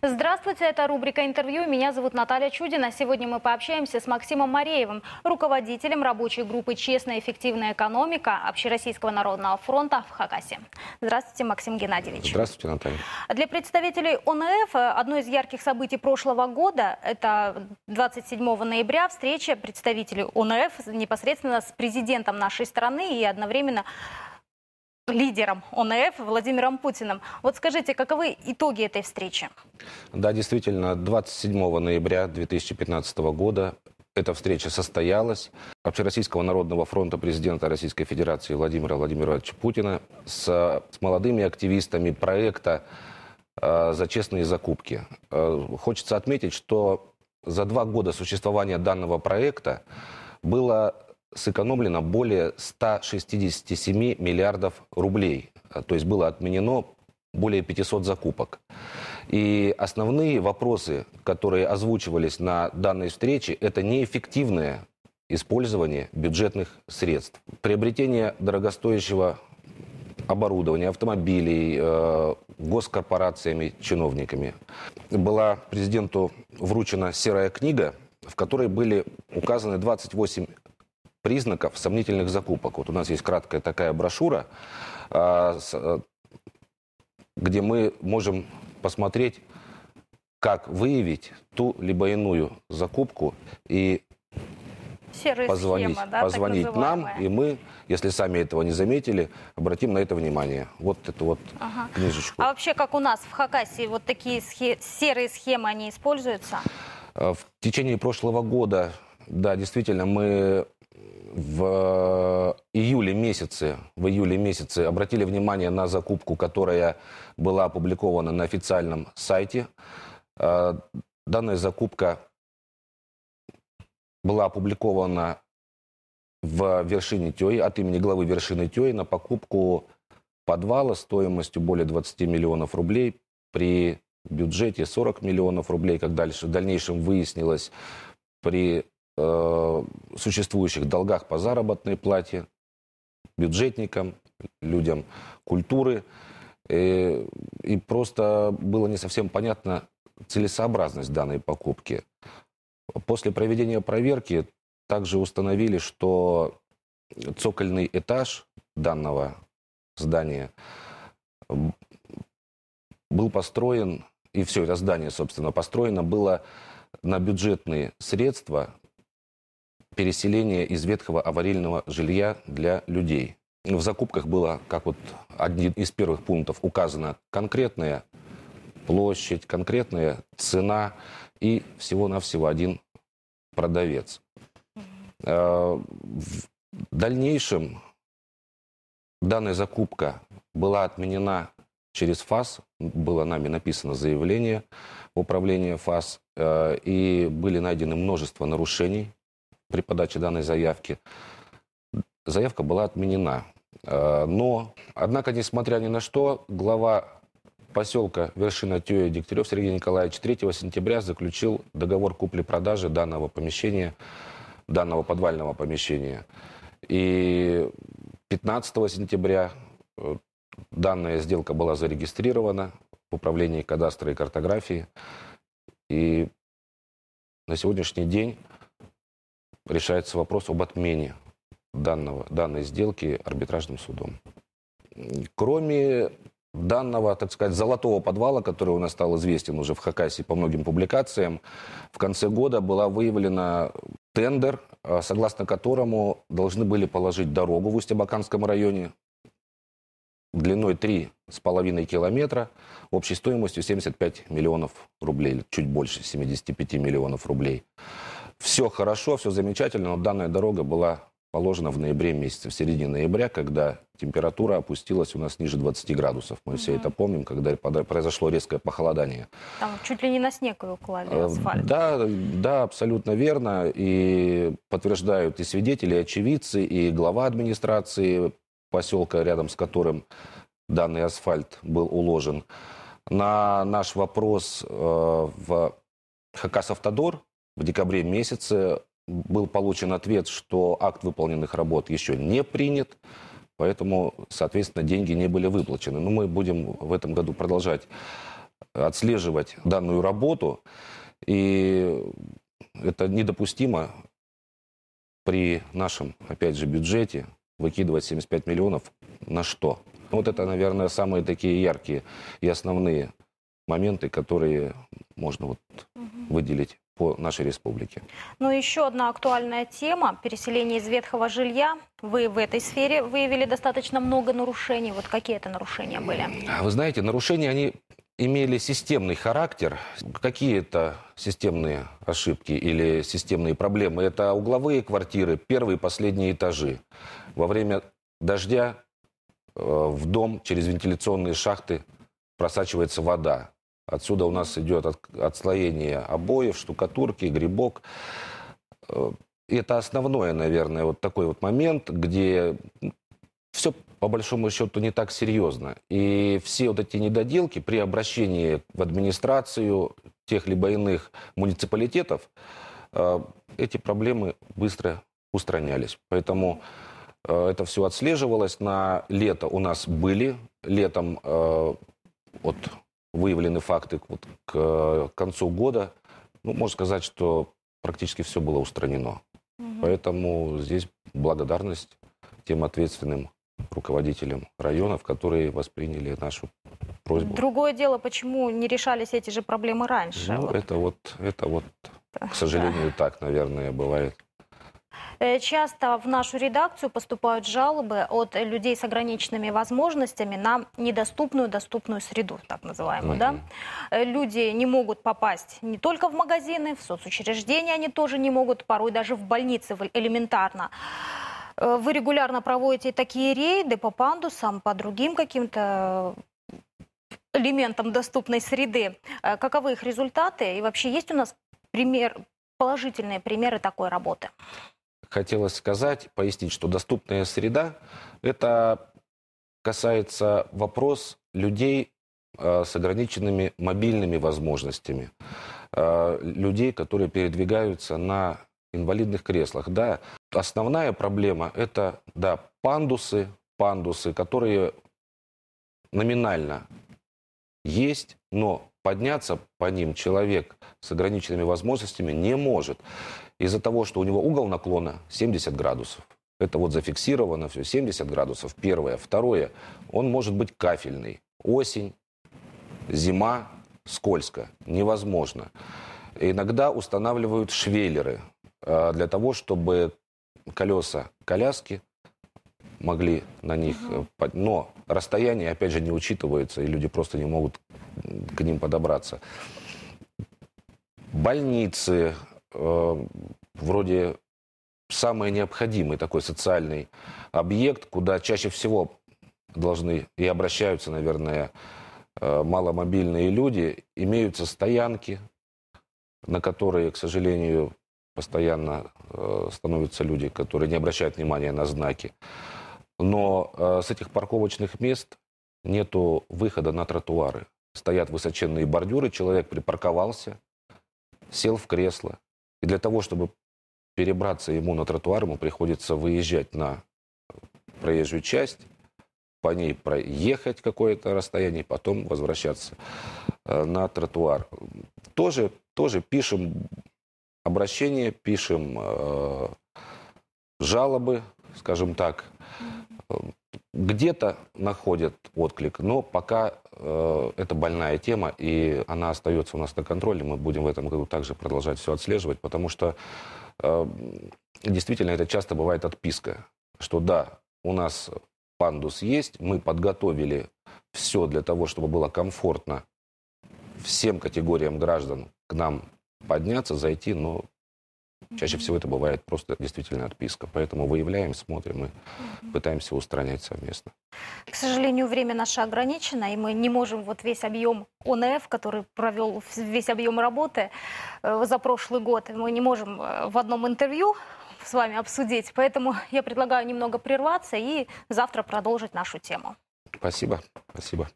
Здравствуйте, это рубрика «Интервью». Меня зовут Наталья Чудина. Сегодня мы пообщаемся с Максимом Мареевым, руководителем рабочей группы «Честная и эффективная экономика» Общероссийского народного фронта в Хакасе. Здравствуйте, Максим Геннадьевич. Здравствуйте, Наталья. Для представителей ОНФ одно из ярких событий прошлого года – это 27 ноября встреча представителей ОНФ непосредственно с президентом нашей страны и одновременно лидером ОНФ Владимиром Путиным. Вот скажите, каковы итоги этой встречи? Да, действительно, 27 ноября 2015 года эта встреча состоялась. Общероссийского народного фронта президента Российской Федерации Владимира Владимировича Путина с, с молодыми активистами проекта э, «За честные закупки». Э, хочется отметить, что за два года существования данного проекта было сэкономлено более 167 миллиардов рублей. Э, то есть было отменено более 500 закупок. И основные вопросы, которые озвучивались на данной встрече, это неэффективное использование бюджетных средств, приобретение дорогостоящего оборудования, автомобилей, э, госкорпорациями, чиновниками. Была президенту вручена серая книга, в которой были указаны 28 признаков сомнительных закупок. Вот у нас есть краткая такая брошюра, а, э, где мы можем посмотреть, как выявить ту либо иную закупку и Серая позвонить, схема, да, позвонить нам, и мы, если сами этого не заметили, обратим на это внимание. Вот эту вот ага. книжечку. А вообще, как у нас в Хакасии, вот такие схе серые схемы, они используются? Э, в течение прошлого года, да, действительно, мы в э, июле месяце, в июле месяце обратили внимание на закупку, которая была опубликована на официальном сайте. Э, данная закупка была опубликована в вершине Тёй от имени главы вершины Тёй на покупку подвала стоимостью более 20 миллионов рублей при бюджете 40 миллионов рублей, как дальше в дальнейшем выяснилось, при Э, существующих долгах по заработной плате, бюджетникам, людям культуры. И, э, и просто было не совсем понятно целесообразность данной покупки. После проведения проверки также установили, что цокольный этаж данного здания был построен, и все это здание, собственно, построено было на бюджетные средства переселение из ветхого аварийного жилья для людей. В закупках было, как вот один из первых пунктов, указано конкретная площадь, конкретная цена и всего-навсего один продавец. Э, в дальнейшем данная закупка была отменена через ФАС, было нами написано заявление в управление ФАС, э, и были найдены множество нарушений при подаче данной заявки. Заявка была отменена. Э, но, однако, несмотря ни на что, глава поселка Вершина Тюя Дегтярев Сергей Николаевич 3 сентября заключил договор купли-продажи данного помещения, данного подвального помещения. И 15 сентября э, данная сделка была зарегистрирована в управлении кадастра и картографии. И на сегодняшний день решается вопрос об отмене данного, данной сделки арбитражным судом. Кроме данного, так сказать, золотого подвала, который у нас стал известен уже в Хакасии по многим публикациям, в конце года была выявлена тендер, а, согласно которому должны были положить дорогу в Усть-Абаканском районе длиной 3,5 километра, общей стоимостью 75 миллионов рублей, чуть больше 75 миллионов рублей все хорошо, все замечательно, но данная дорога была положена в ноябре месяце, в середине ноября, когда температура опустилась у нас ниже 20 градусов. Мы угу. все это помним, когда произошло резкое похолодание. Там чуть ли не на снег ее клали, э, асфальт. Да, да, абсолютно верно. И подтверждают и свидетели, и очевидцы, и глава администрации поселка, рядом с которым данный асфальт был уложен. На наш вопрос э, в Хакас Автодор, в декабре месяце был получен ответ, что акт выполненных работ еще не принят, поэтому, соответственно, деньги не были выплачены. Но мы будем в этом году продолжать отслеживать данную работу, и это недопустимо при нашем, опять же, бюджете выкидывать 75 миллионов на что? Вот это, наверное, самые такие яркие и основные моменты, которые можно вот угу. выделить по нашей республике. Ну, еще одна актуальная тема – переселение из ветхого жилья. Вы в этой сфере выявили достаточно много нарушений. Вот какие это нарушения были? А вы знаете, нарушения, они имели системный характер. Какие-то системные ошибки или системные проблемы – это угловые квартиры, первые и последние этажи. Во время дождя э, в дом через вентиляционные шахты просачивается вода. Отсюда у нас идет отслоение обоев, штукатурки, грибок. Э, это основное, наверное, вот такой вот момент, где все по большому счету не так серьезно. И все вот эти недоделки при обращении в администрацию тех либо иных муниципалитетов, э, эти проблемы быстро устранялись. Поэтому э, это все отслеживалось. На лето у нас были. Летом от выявлены факты вот к э, концу года, ну, можно сказать, что практически все было устранено. Угу. Поэтому здесь благодарность тем ответственным руководителям районов, которые восприняли нашу просьбу. Другое дело, почему не решались эти же проблемы раньше? Ну, вот. это вот, это вот, к сожалению, да. так, наверное, бывает. Э, часто в нашу редакцию поступают жалобы от людей с ограниченными возможностями на недоступную доступную среду, так называемую. mm Да? Э, люди не могут попасть не только в магазины, в соцучреждения они тоже не могут, порой даже в больницы элементарно. Э, вы регулярно проводите такие рейды по пандусам, по другим каким-то элементам доступной среды. Каковы их результаты? И вообще есть у нас пример, положительные примеры такой работы? хотелось сказать, пояснить, что доступная среда – это касается вопрос людей э, с ограниченными мобильными возможностями, э, людей, которые передвигаются на инвалидных креслах. Да, основная проблема – это да, пандусы, пандусы, которые номинально есть, но подняться по ним человек с ограниченными возможностями не может. Из-за того, что у него угол наклона 70 градусов, это вот зафиксировано все, 70 градусов, первое. Второе, он может быть кафельный. Осень, зима, скользко, невозможно. Иногда устанавливают швеллеры э, для того, чтобы колеса коляски могли на них... Э, но расстояние, опять же, не учитывается, и люди просто не могут к ним подобраться. Больницы, э, вроде самый необходимый такой социальный объект, куда чаще всего должны и обращаются, наверное, э, маломобильные люди. Имеются стоянки, на которые, к сожалению, постоянно э, становятся люди, которые не обращают внимания на знаки. Но э, с этих парковочных мест нет выхода на тротуары. Стоят высоченные бордюры, человек припарковался, сел в кресло, и для того, чтобы перебраться ему на тротуар, ему приходится выезжать на э, проезжую часть, по ней проехать какое-то расстояние, потом возвращаться э, на тротуар. Тоже, тоже пишем обращения, пишем э, жалобы, скажем так где-то находят отклик, но пока э, это больная тема, и она остается у нас на контроле. Мы будем в этом году также продолжать все отслеживать, потому что э, действительно это часто бывает отписка, что да, у нас пандус есть, мы подготовили все для того, чтобы было комфортно всем категориям граждан к нам подняться, зайти, но Чаще всего это бывает просто действительно отписка. Поэтому выявляем, смотрим и пытаемся устранять совместно. К сожалению, время наше ограничено, и мы не можем вот весь объем ОНФ, который провел весь объем работы э, за прошлый год, мы не можем э, в одном интервью с вами обсудить. Поэтому я предлагаю немного прерваться и завтра продолжить нашу тему. Спасибо. Спасибо.